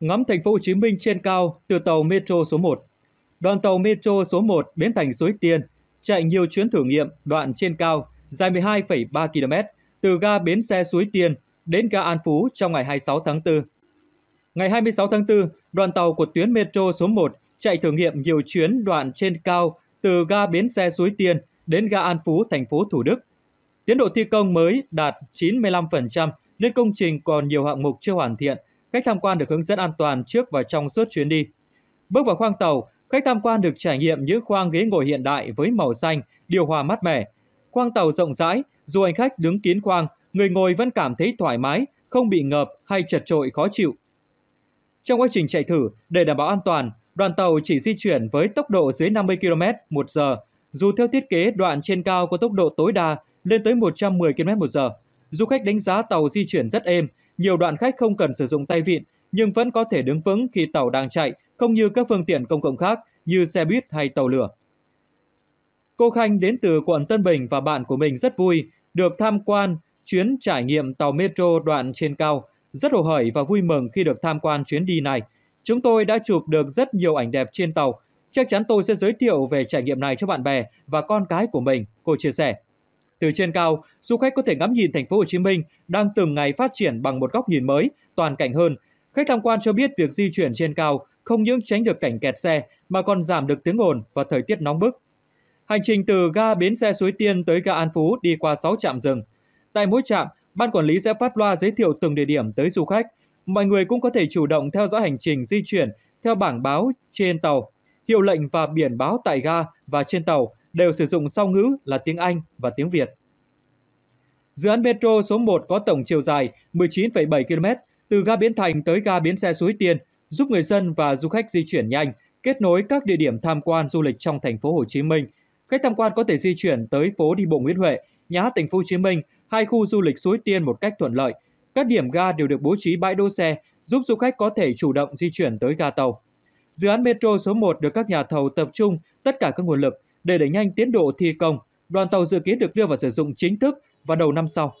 ngắm thành phố Hồ Chí Minh trên cao từ tàu Metro số 1. Đoàn tàu Metro số 1 bến thành Suối Tiên chạy nhiều chuyến thử nghiệm đoạn trên cao dài 12,3 km từ ga bến xe Suối Tiên đến ga An Phú trong ngày 26 tháng 4. Ngày 26 tháng 4, đoàn tàu của tuyến Metro số 1 chạy thử nghiệm nhiều chuyến đoạn trên cao từ ga bến xe Suối Tiên đến ga An Phú, thành phố Thủ Đức. Tiến độ thi công mới đạt 95%, nên công trình còn nhiều hạng mục chưa hoàn thiện khách tham quan được hướng dẫn an toàn trước và trong suốt chuyến đi. Bước vào khoang tàu, khách tham quan được trải nghiệm những khoang ghế ngồi hiện đại với màu xanh, điều hòa mát mẻ. Khoang tàu rộng rãi, dù hành khách đứng kín khoang, người ngồi vẫn cảm thấy thoải mái, không bị ngợp hay chật trội khó chịu. Trong quá trình chạy thử, để đảm bảo an toàn, đoàn tàu chỉ di chuyển với tốc độ dưới 50 km một giờ, dù theo thiết kế đoạn trên cao có tốc độ tối đa lên tới 110 km một giờ. Du khách đánh giá tàu di chuyển rất êm, nhiều đoạn khách không cần sử dụng tay vịn nhưng vẫn có thể đứng vững khi tàu đang chạy, không như các phương tiện công cộng khác như xe buýt hay tàu lửa. Cô Khanh đến từ quận Tân Bình và bạn của mình rất vui được tham quan chuyến trải nghiệm tàu metro đoạn trên cao, rất hồ hởi và vui mừng khi được tham quan chuyến đi này. Chúng tôi đã chụp được rất nhiều ảnh đẹp trên tàu. Chắc chắn tôi sẽ giới thiệu về trải nghiệm này cho bạn bè và con cái của mình, cô chia sẻ. Từ trên cao, du khách có thể ngắm nhìn thành phố Hồ Chí Minh đang từng ngày phát triển bằng một góc nhìn mới, toàn cảnh hơn. Khách tham quan cho biết việc di chuyển trên cao không những tránh được cảnh kẹt xe mà còn giảm được tiếng ồn và thời tiết nóng bức. Hành trình từ ga bến xe Suối Tiên tới ga An Phú đi qua 6 trạm dừng. Tại mỗi trạm, ban quản lý sẽ phát loa giới thiệu từng địa điểm tới du khách. Mọi người cũng có thể chủ động theo dõi hành trình di chuyển theo bảng báo trên tàu, hiệu lệnh và biển báo tại ga và trên tàu đều sử dụng song ngữ là tiếng Anh và tiếng Việt. Dự án metro số 1 có tổng chiều dài 19,7 km từ ga Biến Thành tới ga biến xe Suối Tiên, giúp người dân và du khách di chuyển nhanh, kết nối các địa điểm tham quan du lịch trong thành phố Hồ Chí Minh. Khách tham quan có thể di chuyển tới phố đi bộ Nguyễn Huệ, nhà hát thành phố Hồ Chí Minh, hai khu du lịch Suối Tiên một cách thuận lợi. Các điểm ga đều được bố trí bãi đỗ xe, giúp du khách có thể chủ động di chuyển tới ga tàu. Dự án metro số 1 được các nhà thầu tập trung tất cả các nguồn lực để đẩy nhanh tiến độ thi công, đoàn tàu dự kiến được đưa vào sử dụng chính thức vào đầu năm sau.